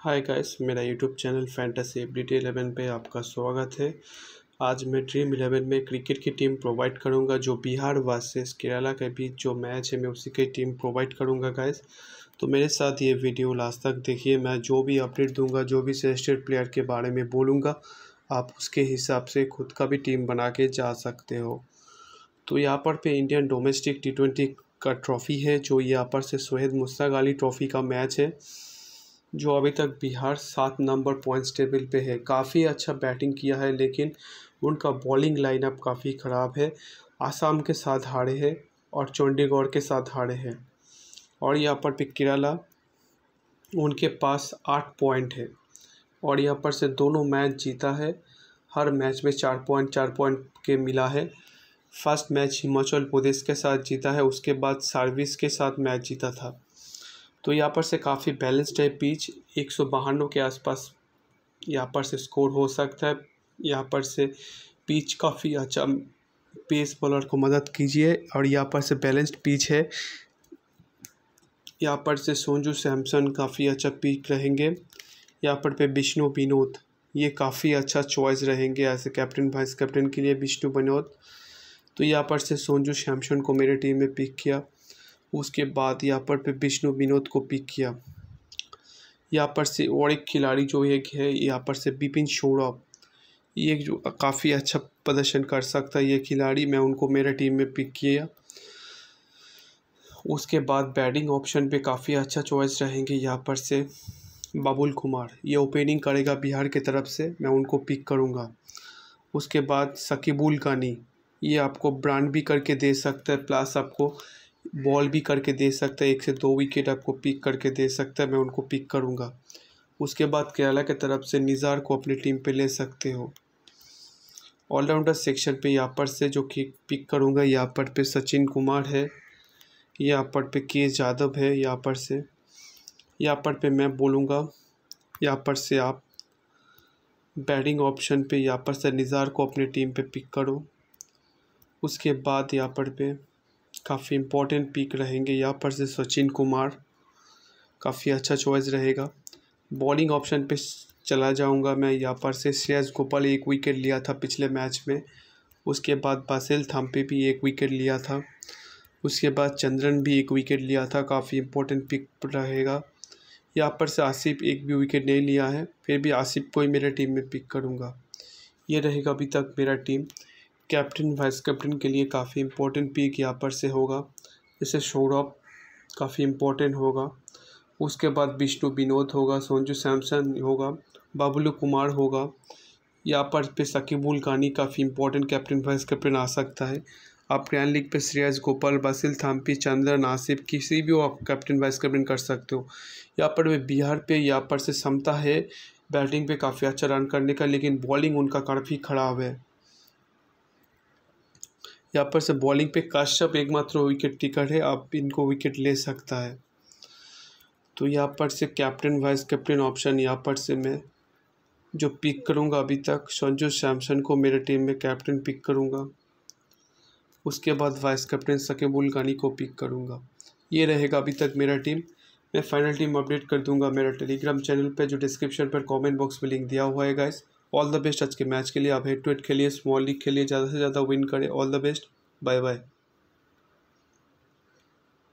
हाय guys मेरा YouTube channel fantasy F D eleven पर आपका स्वागत है आज मैं ड्रीम इलेवन में क्रिकेट की टीम प्रोवाइड करूंगा जो बिहार वर्सेस केरला के बीच जो मैच है मैं उसी की टीम प्रोवाइड करूंगा गाइस तो मेरे साथ ये वीडियो लास्ट तक देखिए मैं जो भी अपडेट दूंगा जो भी सजेस्टेड प्लेयर के बारे में बोलूँगा आप उसके हिसाब से खुद का भी टीम बना के जा सकते हो तो यहाँ पर पे इंडियन डोमेस्टिक टी ट्वेंटी का ट्रॉफ़ी है जो यहाँ पर से सोहेद मुस्ताक अली ट्रॉफ़ी का मैच है जो अभी तक बिहार सात नंबर पॉइंट्स टेबल पे है काफ़ी अच्छा बैटिंग किया है लेकिन उनका बॉलिंग लाइनअप काफ़ी ख़राब है आसाम के साथ हारे हैं और चंडीगढ़ के साथ हारे हैं और यहाँ पर भी किराला उनके पास आठ पॉइंट है और यहाँ पर से दोनों मैच जीता है हर मैच में चार पॉइंट चार पॉइंट के मिला है फर्स्ट मैच हिमाचल प्रदेश के साथ जीता है उसके बाद सर्विस के साथ मैच जीता था तो यहाँ पर से काफ़ी बैलेंस्ड है पिच एक सौ के आसपास यहाँ पर से स्कोर हो सकता है यहाँ पर से पिच काफ़ी अच्छा पेस बॉलर को मदद कीजिए और यहाँ पर से बैलेंस्ड पिच है यहाँ पर से सोनजू सैमसन काफ़ी अच्छा पिच रहेंगे यहाँ पर पे विष्णु विनोद ये काफ़ी अच्छा चॉइस रहेंगे as a captain vice captain के लिए विष्णु विनोद तो यहाँ पर से सोनजू सैमसन को मेरे टीम में पिक किया उसके बाद यहाँ पर विष्णु विनोद को पिक किया यहाँ पर से और एक खिलाड़ी जो एक है यहाँ पर से बिपिन शोरा ये जो काफ़ी अच्छा प्रदर्शन कर सकता है ये खिलाड़ी मैं उनको मेरे टीम में पिक किया उसके बाद बैटिंग ऑप्शन पे काफ़ी अच्छा चॉइस रहेंगे यहाँ पर से बाबुल कुमार ये ओपनिंग करेगा बिहार की तरफ से मैं उनको पिक करूँगा उसके बाद सकीबुल कानी ये आपको ब्रांड भी करके दे सकता है प्लस आपको बॉल भी करके दे सकता है एक से दो विकेट आपको पिक करके दे सकता है मैं उनको पिक करूँगा उसके बाद केरला के तरफ से निज़ार को अपनी टीम पे ले सकते हो ऑलराउंडर सेक्शन पे यहाँ पर से जो कि पिक करूँगा यहाँ पर पे सचिन कुमार है यहाँ पर पे के यादव है यहाँ पर से यहाँ पर पे मैं बोलूँगा यहाँ पर से आप बैटिंग ऑप्शन पे यहाँ पर से निज़ार को अपनी टीम पे पिक करो उसके बाद यहाँ पर पे काफ़ी इम्पोर्टेंट पिक रहेंगे यहाँ पर से सचिन कुमार काफ़ी अच्छा चॉइस रहेगा बॉलिंग ऑप्शन पे चला जाऊंगा मैं यहाँ पर से श्रेयस गोपाल एक विकेट लिया था पिछले मैच में उसके बाद बासिल थाम्पे भी एक विकेट लिया था उसके बाद चंद्रन भी एक विकेट लिया था काफ़ी इम्पोर्टेंट पिक रहेगा यहाँ पर से आसिफ एक भी विकेट नहीं लिया है फिर भी आसिफ को ही मेरे टीम में पिक करूँगा ये रहेगा अभी तक मेरा टीम कैप्टन वाइस कैप्टन के लिए काफ़ी इम्पोर्टेंट पिक यहाँ पर से होगा जैसे ऑफ काफ़ी इम्पोर्टेंट होगा उसके बाद विष्णु विनोद होगा सोनजू सैमसन होगा बाबुलू कुमार होगा यहाँ पर पे सकीबुल कानी काफ़ी इंपॉर्टेंट कैप्टन वाइस कैप्टन आ सकता है आप प्रियन लीग पे श्रेयस गोपाल बसिल थाम्पी चंद्र नासिब किसी भी आप कैप्टन वाइस कैप्टन कर सकते हो यहाँ पर वे बिहार पे यहाँ पर से क्षमता है बैटिंग पे काफ़ी अच्छा रन करने का लेकिन बॉलिंग उनका काफ़ी खराब है यहाँ पर से बॉलिंग पे काश्यप एकमात्र विकेट टिकट है आप इनको विकेट ले सकता है तो यहाँ पर से कैप्टन वाइस कैप्टन ऑप्शन यहाँ पर से मैं जो पिक करूँगा अभी तक संजू सैमसन को मेरे टीम में कैप्टन पिक करूँगा उसके बाद वाइस कैप्टन सकेबुल गानी को पिक करूँगा ये रहेगा अभी तक मेरा टीम मैं फाइनल टीम अपडेट कर दूंगा मेरा टेलीग्राम चैनल पे जो डिस्क्रिप्शन पर कमेंट बॉक्स में लिंक दिया हुआ है गाइस ऑल द बेस्ट आज के मैच के लिए आप हेड टू हेड खेलिए स्मॉल लीग खेलिए ज़्यादा से ज़्यादा विन करें all the best bye bye